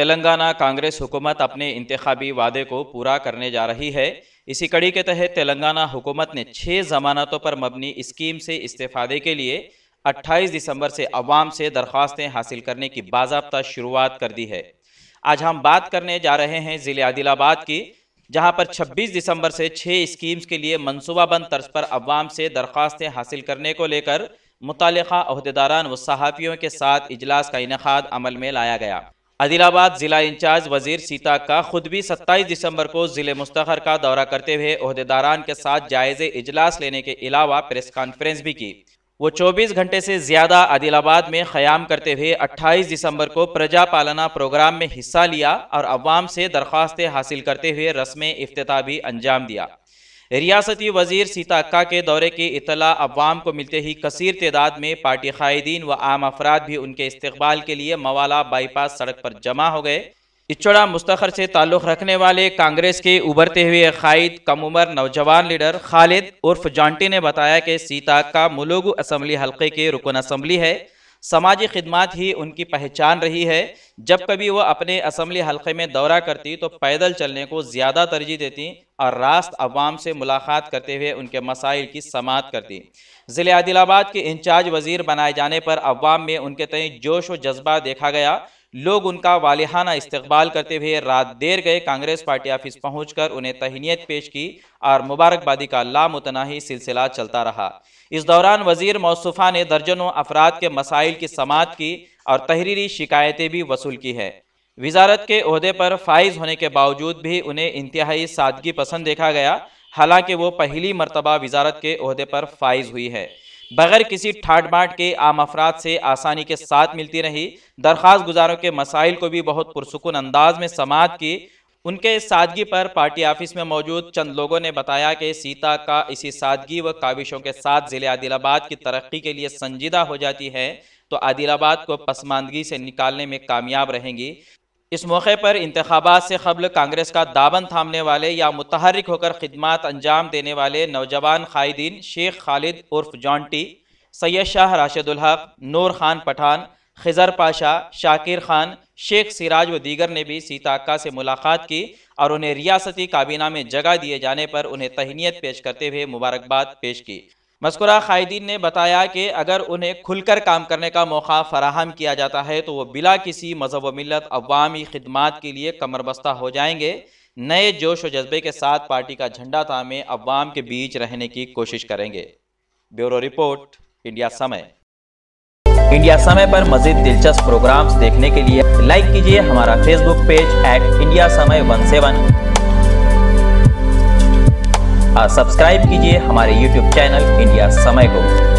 तेलंगाना कांग्रेस हुकूमत अपने इंतबी वादे को पूरा करने जा रही है इसी कड़ी के तहत तेलंगाना हुकूमत ने छः जमानतों पर मबनी स्कीम से इस्तीफादे के लिए 28 दिसंबर से अवाम से दरख्वास्तें हासिल करने की बाबा शुरुआत कर दी है आज हम बात करने जा रहे हैं ज़िले आदिलाबाद की जहां पर 26 दिसंबर से छः स्कीम्स के लिए मनसूबाबंद तर्ज पर अवाम से दरख्वास्तें हासिल करने को लेकर मुतल अहदेदारान व सहाफ़ियों के साथ इजलास का इनका अमल में लाया गया आदिलाबाद जिला इंचार्ज वजीर सीता का खुद भी 27 दिसंबर को जिले मुस्तखर का दौरा करते हुए अहदेदारान के साथ जायजे इजलास लेने के अलावा प्रेस कॉन्फ्रेंस भी की वो 24 घंटे से ज्यादा आदिलाबाद में ख़याम करते हुए 28 दिसंबर को प्रजा पालना प्रोग्राम में हिस्सा लिया और अवाम से दरख्वास्तें हासिल करते हुए रस्म अफ्ताह भी अंजाम दिया रियासती वजीर सीता अक्का के दौरे की इतला अवाम को मिलते ही कसर तदाद में पार्टी कायदीन व आम अफराद भी उनके इस्तबाल के लिए मवाला बाईपास सड़क पर जमा हो गए इचड़ा मुस्तखर से ताल्लुक़ रखने वाले कांग्रेस के उभरते हुए कायद कम उम्र नौजवान लीडर खालिद उर्फ जॉन्टी ने बताया कि सीता अक्का असम्बली हल्के के रुकन असम्बली है समाजी खदमात ही उनकी पहचान रही है जब कभी वह अपने असम्बली हल्के में दौरा करती तो पैदल चलने को ज़्यादा तरजीह देती और रास्त अवाम से मुलाकात करते हुए उनके मसाइल की समात कर दी ज़िले आदिलाबाद के इंचार्ज वजीर बनाए जाने पर अवाम में उनके तय जोश व जज्बा देखा गया लोग उनका वालिहाना इस्तबाल करते हुए रात देर गए कांग्रेस पार्टी ऑफिस पहुँच कर उन्हें तहनीत पेश की और मुबारकबादी का लामतनाही सिलसिला चलता रहा इस दौरान वजीर मौसुफा ने दर्जनों अफराद के मसाइल की समात की और तहरीरी शिकायतें भी वसूल की है वजारत के अहदे पर फाइज होने के बावजूद भी उन्हें इंतहाई सादगी पसंद देखा गया हालांकि वो पहली मरतबा वजारत के अहदे पर फाइज हुई है बगैर किसी ठाट बाट के आम अफराद से आसानी के साथ मिलती रही दरख्वास्त गुजारों के मसाइल को भी बहुत पुरसकून अंदाज में समात की उनके सादगी पर पार्टी ऑफिस में मौजूद चंद लोगों ने बताया कि सीता का इसी सादगी व काविशों के साथ ज़िले आदिलाबाद की तरक्की के लिए संजीदा हो जाती है तो आदिलाबाद को पसमानदगी से निकालने में कामयाब रहेंगी इस मौके पर इंतबात से कबल कांग्रेस का दामन थामने वाले या मुतहरक होकर खदमात अंजाम देने वाले नौजवान कायदीन शेख खालिद उर्फ जॉन्टी सैयद शाह राशिदुल्हक नूर खान पठान खजर पाशा शाकिर खान शेख सिराज व दीगर ने भी सीता अक्का से मुलाकात की और उन्हें रियासती काबीना में जगह दिए जाने पर उन्हें तहनीत पेश करते हुए मुबारकबाद पेश की मस्कुरा कायदीन ने बताया कि अगर उन्हें खुलकर काम करने का मौका फराहम किया जाता है तो वह बिला किसी मजहब मिलत अवामी खदमात के लिए कमरबस्ता हो जाएंगे नए जोश व जज्बे के साथ पार्टी का झंडा तामे अवाम के बीच रहने की कोशिश करेंगे bureau report India Samay India Samay पर मजीद दिलचस्प प्रोग्राम्स देखने के लिए लाइक कीजिए हमारा Facebook page at India Samay one seven subscribe कीजिए हमारे यूट्यूब चैनल इंडिया समय को